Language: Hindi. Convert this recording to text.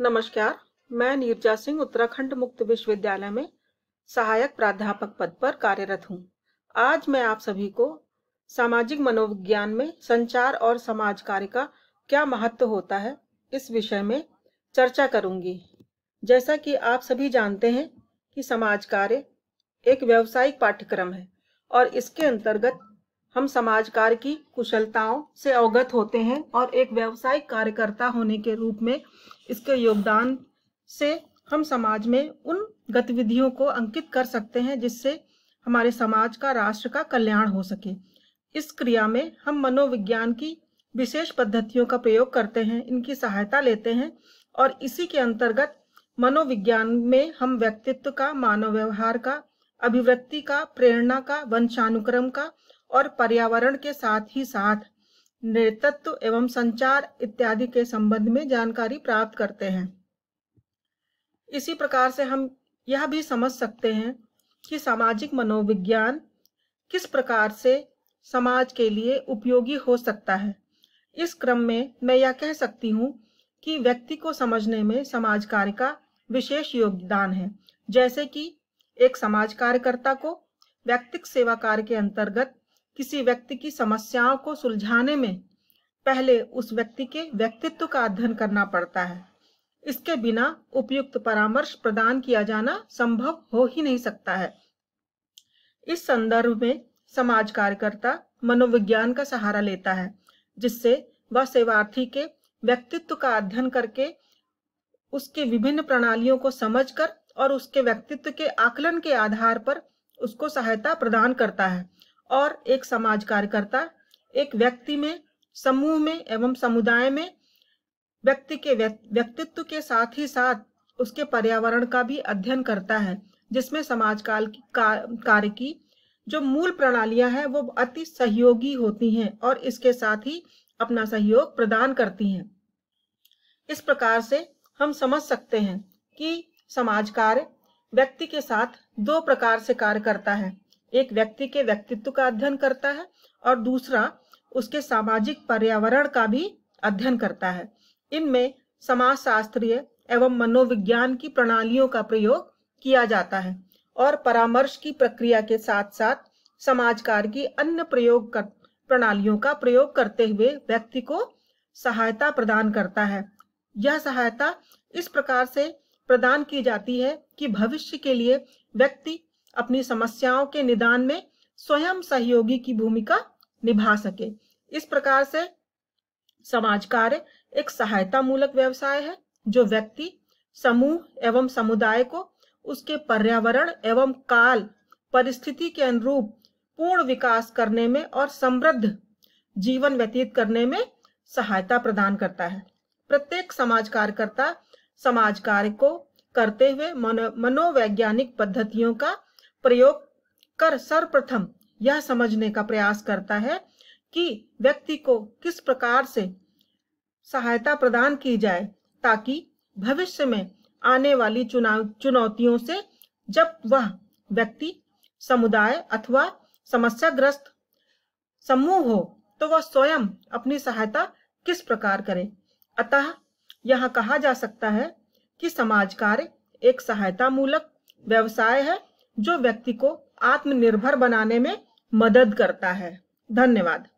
नमस्कार मैं नीरजा सिंह उत्तराखंड मुक्त विश्वविद्यालय में सहायक प्राध्यापक पद पर कार्यरत हूँ आज मैं आप सभी को सामाजिक मनोविज्ञान में संचार और समाज कार्य का क्या महत्व होता है इस विषय में चर्चा करूंगी जैसा कि आप सभी जानते हैं कि समाज कार्य एक व्यावसायिक पाठ्यक्रम है और इसके अंतर्गत हम समाज कार्य की कुशलताओं से अवगत होते हैं और एक व्यवसायिक कार्यकर्ता होने के रूप में इसके योगदान से हम समाज में उन गतिविधियों को अंकित कर सकते हैं जिससे हमारे समाज का राष्ट्र का कल्याण हो सके इस क्रिया में हम मनोविज्ञान की विशेष पद्धतियों का प्रयोग करते हैं इनकी सहायता लेते हैं और इसी के अंतर्गत मनोविज्ञान में हम व्यक्तित्व का मानव व्यवहार का अभिव्यक्ति का प्रेरणा का वंशानुक्रम का और पर्यावरण के साथ ही साथ नेतृत्व एवं संचार इत्यादि के संबंध में जानकारी प्राप्त करते हैं इसी प्रकार से हम यह भी समझ सकते हैं कि सामाजिक मनोविज्ञान किस प्रकार से समाज के लिए उपयोगी हो सकता है इस क्रम में मैं यह कह सकती हूँ कि व्यक्ति को समझने में समाज कार्य का विशेष योगदान है जैसे कि एक समाज कार्यकर्ता को व्यक्तिक सेवा कार्य के अंतर्गत किसी व्यक्ति की समस्याओं को सुलझाने में पहले उस व्यक्ति के व्यक्तित्व का अध्ययन करना पड़ता है इसके बिना उपयुक्त परामर्श प्रदान किया जाना संभव हो ही नहीं सकता है इस संदर्भ में समाज कार्यकर्ता मनोविज्ञान का सहारा लेता है जिससे वह सेवार्थी के व्यक्तित्व का अध्ययन करके उसके विभिन्न प्रणालियों को समझकर और उसके व्यक्तित्व के आकलन के आधार पर उसको सहायता प्रदान करता है और एक समाज कार्यकर्ता एक व्यक्ति में समूह में एवं समुदाय में व्यक्ति के व्यक्तित्व के साथ ही साथ उसके पर्यावरण का भी अध्ययन करता है जिसमें समाज काल की कार्य की जो मूल प्रणालियां हैं वो अति सहयोगी होती हैं और इसके साथ ही अपना सहयोग प्रदान करती हैं इस प्रकार से हम समझ सकते हैं कि समाज कार्य व्यक्ति के साथ दो प्रकार से कार्य करता है एक व्यक्ति के व्यक्तित्व का अध्ययन करता है और दूसरा उसके सामाजिक पर्यावरण का भी अध्ययन करता है इनमें समाज शास्त्रीय एवं मनोविज्ञान की प्रणालियों का प्रयोग किया जाता है और परामर्श की प्रक्रिया के साथ साथ समाजकार की अन्य प्रयोग कर, प्रणालियों का प्रयोग करते हुए व्यक्ति को सहायता प्रदान करता है यह सहायता इस प्रकार से प्रदान की जाती है कि भविष्य के लिए व्यक्ति अपनी समस्याओं के निदान में स्वयं सहयोगी की भूमिका निभा सके इस प्रकार से समाज कार्य एक सहायता मूलक व्यवसाय है जो व्यक्ति समूह एवं समुदाय को उसके पर्यावरण एवं काल परिस्थिति के अनुरूप पूर्ण विकास करने में और समृद्ध जीवन व्यतीत करने में सहायता प्रदान करता है प्रत्येक समाज कार्यकर्ता समाज कार्य को करते हुए मनो, मनोवैज्ञानिक पद्धतियों का प्रयोग कर सर्वप्रथम यह समझने का प्रयास करता है कि व्यक्ति को किस प्रकार से सहायता प्रदान की जाए ताकि भविष्य में आने वाली चुनाव चुनौतियों से जब वह व्यक्ति समुदाय अथवा समस्याग्रस्त समूह हो तो वह स्वयं अपनी सहायता किस प्रकार करे अतः यह कहा जा सकता है कि समाज कार्य एक सहायता मूलक व्यवसाय है जो व्यक्ति को आत्मनिर्भर बनाने में मदद करता है धन्यवाद